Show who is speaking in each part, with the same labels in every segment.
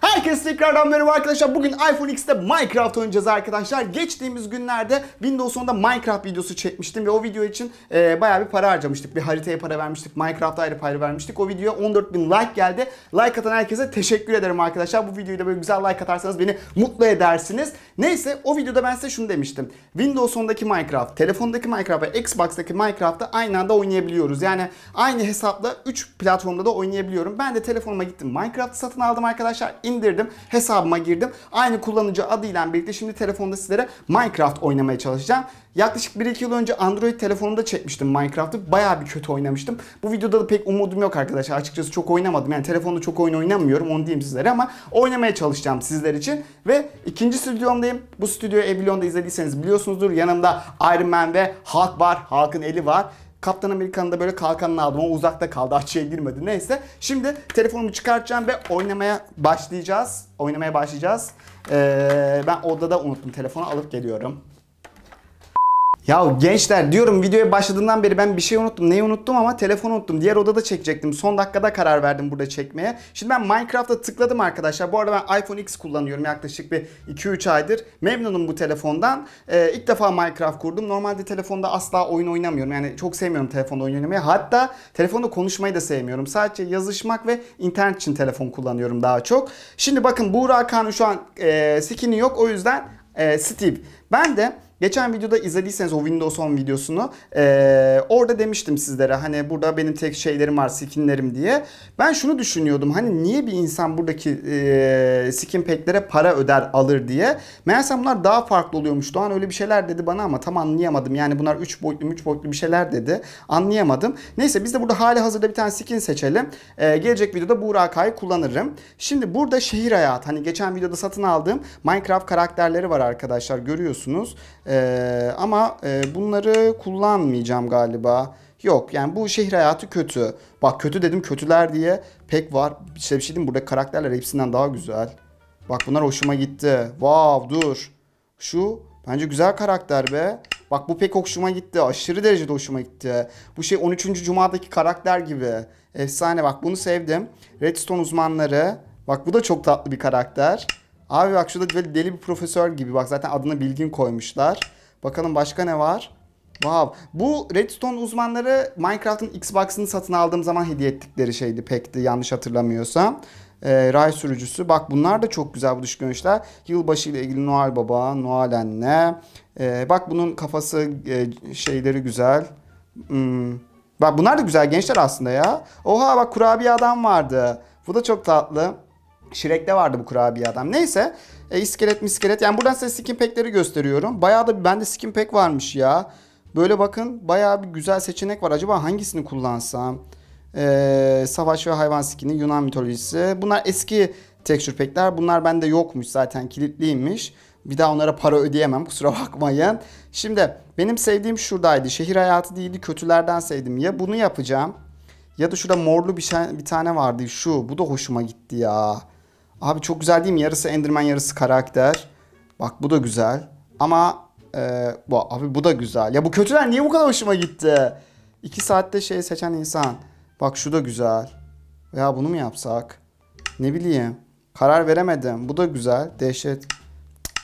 Speaker 1: Herkese tekrardan merhaba arkadaşlar. Bugün iPhone X'te Minecraft oynayacağız arkadaşlar. Geçtiğimiz günlerde Windows 10'da Minecraft videosu çekmiştim ve o video için e, bayağı bir para harcamıştık. Bir haritaya para vermiştik, Minecraft'a ayrı para vermiştik. O videoya 14.000 like geldi. Like atan herkese teşekkür ederim arkadaşlar. Bu videoyu da böyle güzel like atarsanız beni mutlu edersiniz. Neyse o videoda ben size şunu demiştim. Windows 10'daki Minecraft, telefondaki Minecraft ve Xbox'taki Minecraft'ı aynı anda oynayabiliyoruz. Yani aynı hesapla 3 platformda da oynayabiliyorum. Ben de telefonuma gittim Minecraft'ı satın aldım arkadaşlar indirdim. Hesabıma girdim. Aynı kullanıcı adıyla birlikte şimdi telefonda sizlere Minecraft oynamaya çalışacağım. Yaklaşık 1-2 yıl önce Android telefonunda çekmiştim Minecraft'ı. Bayağı bir kötü oynamıştım. Bu videoda da pek umudum yok arkadaşlar. Açıkçası çok oynamadım. Yani telefonda çok oyun oynamıyorum onu diyeyim sizlere ama oynamaya çalışacağım sizler için. Ve ikinci stüdyomdayım. Bu stüdyoyu Evilion'da izlediyseniz biliyorsunuzdur. Yanımda Iron Man ve Hulk var. Hulk'ın eli var. Kaptan Amerika'nın da böyle kalkanını aldım ama uzakta kaldı açıya girmedi. Neyse şimdi telefonumu çıkartacağım ve oynamaya başlayacağız. Oynamaya başlayacağız. Ee, ben odada unuttum telefonu alıp geliyorum. Ya gençler diyorum videoya başladığından beri ben bir şey unuttum. Neyi unuttum ama telefonu unuttum. Diğer odada çekecektim. Son dakikada karar verdim burada çekmeye. Şimdi ben Minecraft'a tıkladım arkadaşlar. Bu arada ben iPhone X kullanıyorum yaklaşık bir 2-3 aydır. Memnunum bu telefondan. Ee, ilk defa Minecraft kurdum. Normalde telefonda asla oyun oynamıyorum. Yani çok sevmiyorum telefonda oyun oynamayı. Hatta telefonda konuşmayı da sevmiyorum. Sadece yazışmak ve internet için telefon kullanıyorum daha çok. Şimdi bakın Buğra Kan'ın şu an e, skin'i yok. O yüzden e, Steve. Ben de Geçen videoda izlediyseniz o Windows 10 videosunu e, orada demiştim sizlere hani burada benim tek şeylerim var skinlerim diye. Ben şunu düşünüyordum hani niye bir insan buradaki e, skin packlere para öder alır diye. Meğerse bunlar daha farklı oluyormuş. Doğan öyle bir şeyler dedi bana ama tam anlayamadım. Yani bunlar 3 boyutlu 3 boyutlu bir şeyler dedi. Anlayamadım. Neyse biz de burada hali hazırda bir tane skin seçelim. E, gelecek videoda Burakay'ı kullanırım. Şimdi burada şehir hayatı hani geçen videoda satın aldığım Minecraft karakterleri var arkadaşlar görüyorsunuz. Ee, ama e, bunları kullanmayacağım galiba. Yok yani bu şehir hayatı kötü. Bak kötü dedim kötüler diye pek var. İşte bir şey diyeyim burada karakterler hepsinden daha güzel. Bak bunlar hoşuma gitti. Vav wow, dur. Şu bence güzel karakter be. Bak bu pek hoşuma gitti. Aşırı derecede hoşuma gitti. Bu şey 13. Cuma'daki karakter gibi. Efsane bak bunu sevdim. Redstone uzmanları. Bak bu da çok tatlı bir karakter. Abi bak şurada böyle deli bir profesör gibi. Bak zaten adına bilgin koymuşlar. Bakalım başka ne var? Wow. Bu Redstone uzmanları Minecraft'ın Xbox'ını satın aldığım zaman hediye ettikleri şeydi pekti yanlış hatırlamıyorsam. Ee, ray sürücüsü. Bak bunlar da çok güzel bu dış görünüşler. Yılbaşı ile ilgili Noel Baba, Noel Anne. Ee, bak bunun kafası e, şeyleri güzel. Hmm. Bak bunlar da güzel gençler aslında ya. Oha bak kurabiye adam vardı. Bu da çok tatlı. Şirek'te vardı bu kurabiye adam. Neyse. E, iskelet Yani buradan size skin pack'leri gösteriyorum. Bayağı da bende skin pack varmış ya. Böyle bakın bayağı bir güzel seçenek var. Acaba hangisini kullansam? Ee, savaş ve hayvan skini, Yunan mitolojisi. Bunlar eski texture pack'ler. Bunlar bende yokmuş zaten kilitliymiş. Bir daha onlara para ödeyemem kusura bakmayın. Şimdi benim sevdiğim şuradaydı. Şehir hayatı değildi kötülerden sevdim. Ya bunu yapacağım. Ya da şurada morlu bir, şey, bir tane vardı şu. Bu da hoşuma gitti ya. Abi çok güzel değil mi? Yarısı Enderman yarısı karakter. Bak bu da güzel. Ama e, bu, abi bu da güzel. Ya bu kötüler niye bu kadar hoşuma gitti? İki saatte şey seçen insan. Bak şu da güzel. Veya bunu mu yapsak? Ne bileyim. Karar veremedim. Bu da güzel. Dehşet.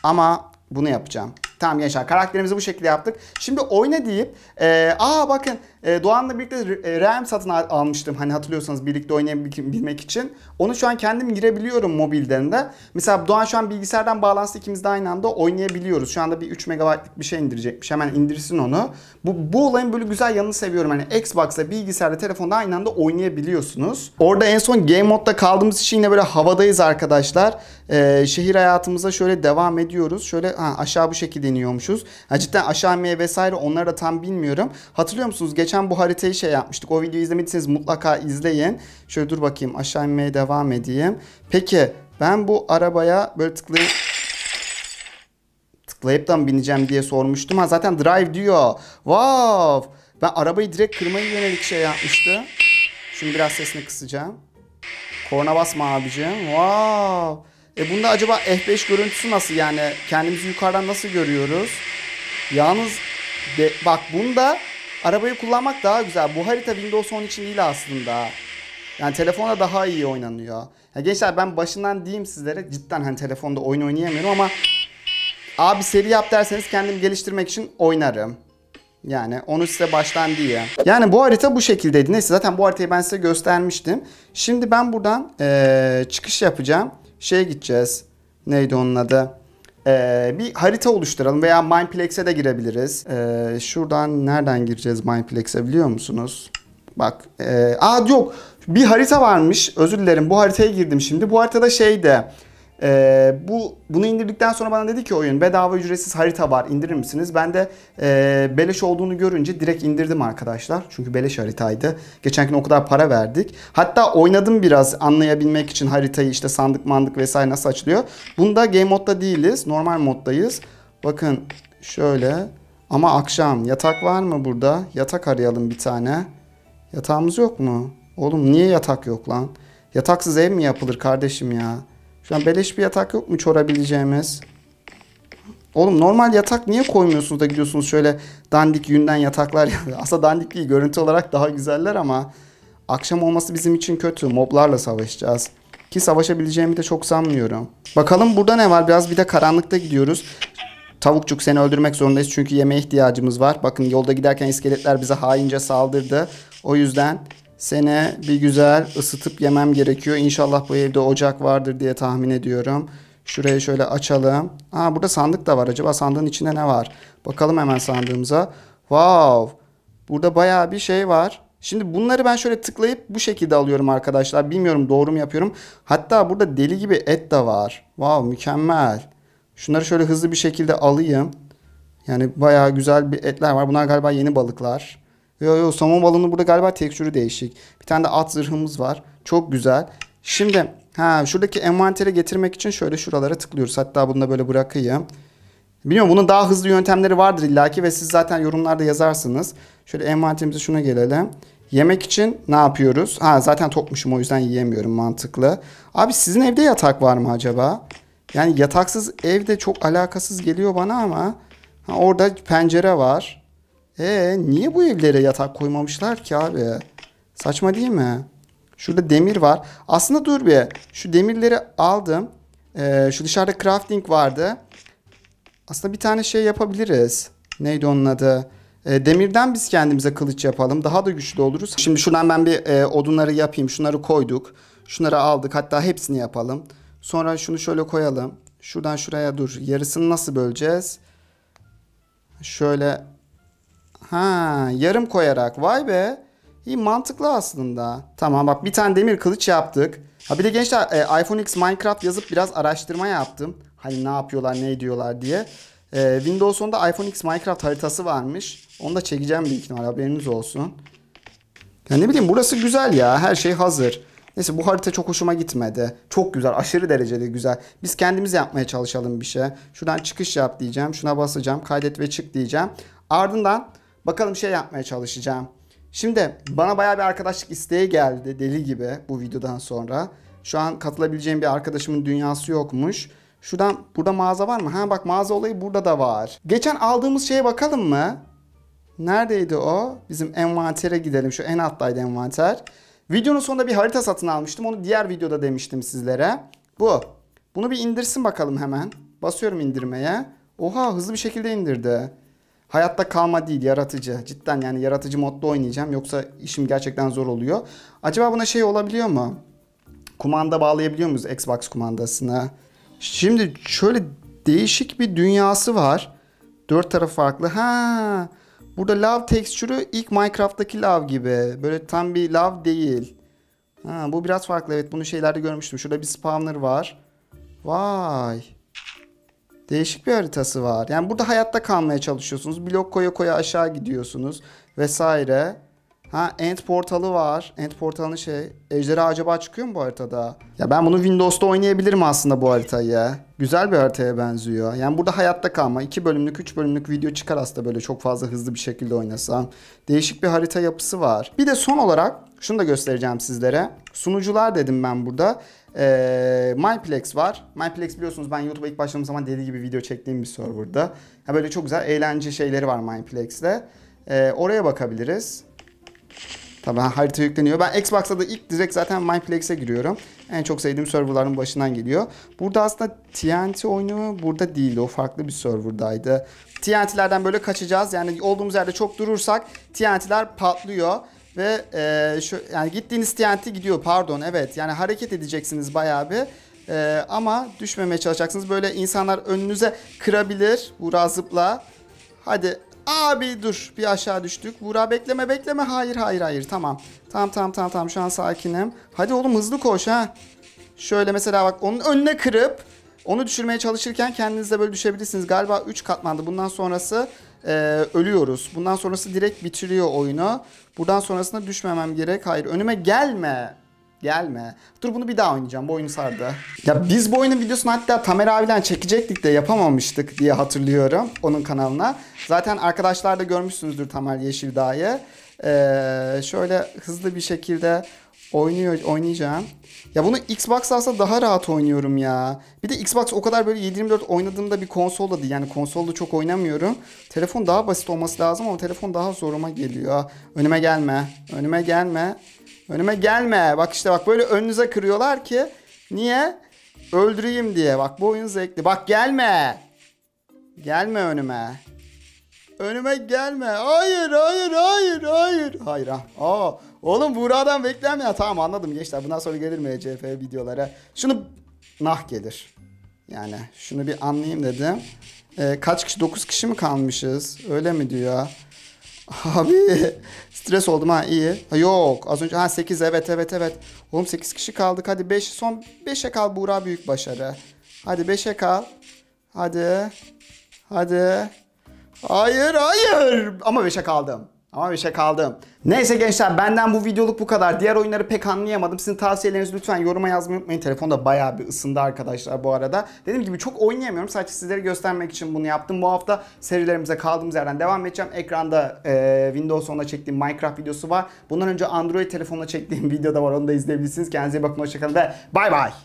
Speaker 1: Ama bunu yapacağım. Tamam gençler karakterimizi bu şekilde yaptık. Şimdi oyna deyip e, aa bakın e, Doğan'la birlikte RAM e, satın almıştım. Hani hatırlıyorsanız birlikte oynayabilmek için. Onu şu an kendim girebiliyorum mobilden de. Mesela Doğan şu an bilgisayardan bağlantısı ikimiz de aynı anda oynayabiliyoruz. Şu anda bir 3 megabaytlık bir şey indirecekmiş. Hemen indirsin onu. Bu, bu olayın böyle güzel yanını seviyorum. Hani Xbox'la bilgisayarda telefonda aynı anda oynayabiliyorsunuz. Orada en son game modda kaldığımız için yine böyle havadayız arkadaşlar e, şehir hayatımıza şöyle devam ediyoruz. Şöyle ha, aşağı bu şekilde iniyormuşuz. Ha, cidden aşağı inmeye vesaire onları da tam bilmiyorum. Hatırlıyor musunuz? Geçen bu haritayı şey yapmıştık. O videoyu izlemediyseniz mutlaka izleyin. Şöyle dur bakayım aşağı inmeye devam edeyim. Peki ben bu arabaya böyle tıklayayım tıklayıp da mı bineceğim diye sormuştum. Ha zaten drive diyor. Wow. Ben arabayı direkt kırmaya yönelik şey yapmıştı. Şimdi biraz sesini kısacağım. Korna basma abicim. Wow. E bunda acaba F5 görüntüsü nasıl yani kendimizi yukarıdan nasıl görüyoruz? Yalnız de, bak bunda arabayı kullanmak daha güzel. Bu harita Windows 10 için değil aslında. Yani telefonda daha iyi oynanıyor. Ya gençler ben başından diyeyim sizlere cidden hani telefonda oyun oynayamıyorum ama abi seri yap derseniz kendim geliştirmek için oynarım. Yani onu size baştan diye. Yani bu harita bu şekildeydi. Neyse zaten bu haritayı ben size göstermiştim. Şimdi ben buradan ee, çıkış yapacağım şeye gideceğiz. Neydi onun adı? Ee, bir harita oluşturalım veya Mindplex'e de girebiliriz. Ee, şuradan nereden gireceğiz Mindplex'e biliyor musunuz? Bak. Ee, aa yok. Bir harita varmış. Özür dilerim. Bu haritaya girdim şimdi. Bu haritada şeyde. E, bu bunu indirdikten sonra bana dedi ki oyun bedava ücretsiz harita var indirir misiniz? Ben de e, beleş olduğunu görünce direkt indirdim arkadaşlar. Çünkü beleş haritaydı. Geçen gün o kadar para verdik. Hatta oynadım biraz anlayabilmek için haritayı işte sandık mandık vesaire nasıl açılıyor. Bunda game modda değiliz. Normal moddayız. Bakın şöyle ama akşam yatak var mı burada? Yatak arayalım bir tane. Yatağımız yok mu? Oğlum niye yatak yok lan? Yataksız ev mi yapılır kardeşim ya? Şuradan beleş bir yatak yok mu çorabileceğimiz? Oğlum normal yatak niye koymuyorsunuz da gidiyorsunuz şöyle dandik yünden yataklar. Aslında dandik değil görüntü olarak daha güzeller ama akşam olması bizim için kötü. Moblarla savaşacağız. Ki savaşabileceğimi de çok sanmıyorum. Bakalım burada ne var? Biraz bir de karanlıkta gidiyoruz. Tavukçuk seni öldürmek zorundayız çünkü yemeğe ihtiyacımız var. Bakın yolda giderken iskeletler bize haince saldırdı. O yüzden sene bir güzel ısıtıp yemem gerekiyor. İnşallah bu evde ocak vardır diye tahmin ediyorum. Şurayı şöyle açalım. Aa burada sandık da var. Acaba sandığın içinde ne var? Bakalım hemen sandığımıza. Wow. Burada baya bir şey var. Şimdi bunları ben şöyle tıklayıp bu şekilde alıyorum arkadaşlar. Bilmiyorum doğru mu yapıyorum. Hatta burada deli gibi et de var. Wow mükemmel. Şunları şöyle hızlı bir şekilde alayım. Yani baya güzel bir etler var. Bunlar galiba yeni balıklar. Yo yo somon balığının burada galiba tekstürü değişik. Bir tane de at zırhımız var. Çok güzel. Şimdi ha şuradaki envantere getirmek için şöyle şuralara tıklıyoruz. Hatta bunu da böyle bırakayım. Biliyorum bunun daha hızlı yöntemleri vardır illaki ve siz zaten yorumlarda yazarsınız. Şöyle envanterimize şuna gelelim. Yemek için ne yapıyoruz? Ha zaten tokmuşum o yüzden yiyemiyorum mantıklı. Abi sizin evde yatak var mı acaba? Yani yataksız evde çok alakasız geliyor bana ama ha, orada pencere var. Ee niye bu evlere yatak koymamışlar ki abi? Saçma değil mi? Şurada demir var. Aslında dur bir. Şu demirleri aldım. Ee, şu dışarıda crafting vardı. Aslında bir tane şey yapabiliriz. Neydi onun adı? Ee, demirden biz kendimize kılıç yapalım. Daha da güçlü oluruz. Şimdi şuradan ben bir e, odunları yapayım. Şunları koyduk. Şunları aldık. Hatta hepsini yapalım. Sonra şunu şöyle koyalım. Şuradan şuraya dur. Yarısını nasıl böleceğiz? Şöyle Ha, yarım koyarak. Vay be. İyi mantıklı aslında. Tamam bak bir tane demir kılıç yaptık. Ha bir de gençler e, iPhone X Minecraft yazıp biraz araştırma yaptım. Hani ne yapıyorlar ne ediyorlar diye. E, Windows 10'da iPhone X Minecraft haritası varmış. Onu da çekeceğim bir ihtimal haberiniz olsun. Ya ne bileyim burası güzel ya her şey hazır. Neyse bu harita çok hoşuma gitmedi. Çok güzel aşırı derecede güzel. Biz kendimiz yapmaya çalışalım bir şey. Şuradan çıkış yap diyeceğim. Şuna basacağım kaydet ve çık diyeceğim. Ardından Bakalım şey yapmaya çalışacağım. Şimdi bana baya bir arkadaşlık isteği geldi deli gibi bu videodan sonra. Şu an katılabileceğim bir arkadaşımın dünyası yokmuş. Şuradan burada mağaza var mı? Ha bak mağaza olayı burada da var. Geçen aldığımız şeye bakalım mı? Neredeydi o? Bizim envantere gidelim. Şu en alttaydı envanter. Videonun sonunda bir harita satın almıştım. Onu diğer videoda demiştim sizlere. Bu. Bunu bir indirsin bakalım hemen. Basıyorum indirmeye. Oha hızlı bir şekilde indirdi. Hayatta kalma değil yaratıcı. Cidden yani yaratıcı modda oynayacağım. Yoksa işim gerçekten zor oluyor. Acaba buna şey olabiliyor mu? Kumanda bağlayabiliyor muyuz Xbox kumandasına? Şimdi şöyle değişik bir dünyası var. Dört taraf farklı. Ha, burada lav tekstürü ilk Minecraft'taki lav gibi. Böyle tam bir lav değil. Ha, bu biraz farklı evet bunu şeylerde görmüştüm. Şurada bir spawner var. Vay. Değişik bir haritası var. Yani burada hayatta kalmaya çalışıyorsunuz. Blok koya koya aşağı gidiyorsunuz vesaire. Ha End portalı var. End portalı şey ejderha acaba çıkıyor mu bu haritada? Ya ben bunu Windows'ta oynayabilirim aslında bu haritayı. Güzel bir haritaya benziyor. Yani burada hayatta kalma. 2 bölümlük 3 bölümlük video çıkar aslında böyle çok fazla hızlı bir şekilde oynasam. Değişik bir harita yapısı var. Bir de son olarak şunu da göstereceğim sizlere. Sunucular dedim ben burada. Ee, MyPlex var. MyPlex biliyorsunuz ben YouTube'a ilk başladığım zaman dediği gibi video çektiğim bir serverda. Ha böyle çok güzel eğlence şeyleri var MyPlex'te. Ee, oraya bakabiliriz. Tabii harita yükleniyor. Ben Xbox'ta da ilk direkt zaten MyPlex'e giriyorum. En çok sevdiğim serverların başından geliyor. Burada aslında TNT oyunu burada değildi. O farklı bir serverdaydı. TNT'lerden böyle kaçacağız. Yani olduğumuz yerde çok durursak TNT'ler patlıyor. Ve e, şu yani gittiğiniz TNT gidiyor pardon evet. Yani hareket edeceksiniz bayağı bir. E, ama düşmemeye çalışacaksınız. Böyle insanlar önünüze kırabilir. Vura zıpla. Hadi abi dur bir aşağı düştük. Vura bekleme bekleme. Hayır hayır hayır tamam. Tamam tamam tamam tamam şu an sakinim. Hadi oğlum hızlı koş ha. Şöyle mesela bak onun önüne kırıp onu düşürmeye çalışırken kendiniz de böyle düşebilirsiniz. Galiba 3 katmandı. Bundan sonrası e, ölüyoruz. Bundan sonrası direkt bitiriyor oyunu. Buradan sonrasında düşmemem gerek. Hayır önüme gelme. Gelme. Dur bunu bir daha oynayacağım. Bu oyunu sardı. Ya biz bu oyunun videosunu hatta Tamer abiden çekecektik de yapamamıştık diye hatırlıyorum onun kanalına. Zaten arkadaşlar da görmüşsünüzdür Tamer Yeşildağ'ı. Ee, şöyle hızlı bir şekilde oynuyor oynayacağım. Ya bunu Xbox alsa daha rahat oynuyorum ya. Bir de Xbox o kadar böyle 7/24 oynadığımda bir konsolda değil. Yani konsolda çok oynamıyorum. Telefon daha basit olması lazım ama telefon daha zoruma geliyor. Önüme gelme. Önüme gelme. Önüme gelme. Bak işte bak böyle önünüze kırıyorlar ki niye? Öldüreyim diye. Bak bu oyun zevkli. Bak gelme. Gelme önüme. Önüme gelme. Hayır, hayır, hayır, hayır. Hayır. Ha. Aa, Oğlum Buğra'dan beklem ya. Tamam anladım gençler. Bundan sonra gelir mi CF videolara? Şunu nah gelir. Yani şunu bir anlayayım dedim. Ee, kaç kişi? 9 kişi mi kalmışız? Öyle mi diyor? Abi stres oldum ha iyi. Ha, yok az önce ha 8 evet evet evet. Oğlum 8 kişi kaldık hadi 5 son 5'e kal Buğra büyük başarı. Hadi 5'e kal. Hadi. Hadi. Hayır hayır. Ama 5'e kaldım. Ama bir şey kaldım. Neyse gençler benden bu videoluk bu kadar. Diğer oyunları pek anlayamadım. Sizin tavsiyelerinizi lütfen yoruma yazmayı unutmayın. Telefon da bayağı bir ısındı arkadaşlar bu arada. Dediğim gibi çok oynayamıyorum. Sadece sizlere göstermek için bunu yaptım. Bu hafta serilerimize kaldığımız yerden devam edeceğim. Ekranda e, Windows 10'a çektiğim Minecraft videosu var. Bundan önce Android telefonla çektiğim video da var. Onu da izleyebilirsiniz. Kendinize iyi bakın. Hoşçakalın ve bay bay.